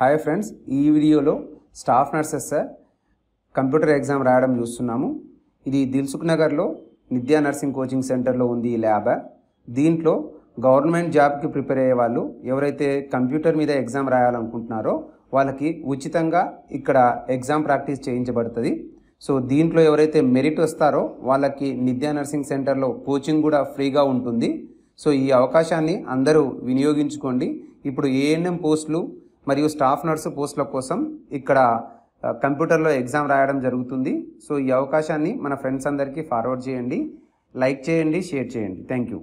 hi friends ఈ వీడియోలో staff nurses sir computer exam రాయడం చూస్తున్నాము ఇది దిల్సుఖ్ నగర్లో నిద్యా నర్సింగ్ కోచింగ్ సెంటర్లో ఉంది ఈ ల్యాబ్ దీంట్లో గవర్నమెంట్ జాబ్కి ప్రిపేర్ అయ్యే వాళ్ళు ఎవరైతే కంప్యూటర్ మీద ఎగ్జామ్ రాయాలనుకుంటున్నారో వాళ్ళకి ఉచితంగా ఇక్కడ ఎగ్జామ్ ప్రాక్టీస్ చేయించబడుతుంది సో దీంట్లో ఎవరైతే మెరిట్ వస్తారో వాళ్ళకి నిద్యా నర్సింగ్ సెంటర్లో కోచింగ్ కూడా ఫ్రీగా ఉంటుంది సో ఈ అవకాశాన్ని అందరూ వినియోగించుకోండి ఇప్పుడు ఏఎన్ఎం పోస్టులు మరియు స్టాఫ్ నర్సు పోస్టుల కోసం ఇక్కడ కంప్యూటర్లో ఎగ్జామ్ రాయడం జరుగుతుంది సో ఈ అవకాశాన్ని మన ఫ్రెండ్స్ అందరికీ ఫార్వర్డ్ చేయండి లైక్ చేయండి షేర్ చేయండి థ్యాంక్ యూ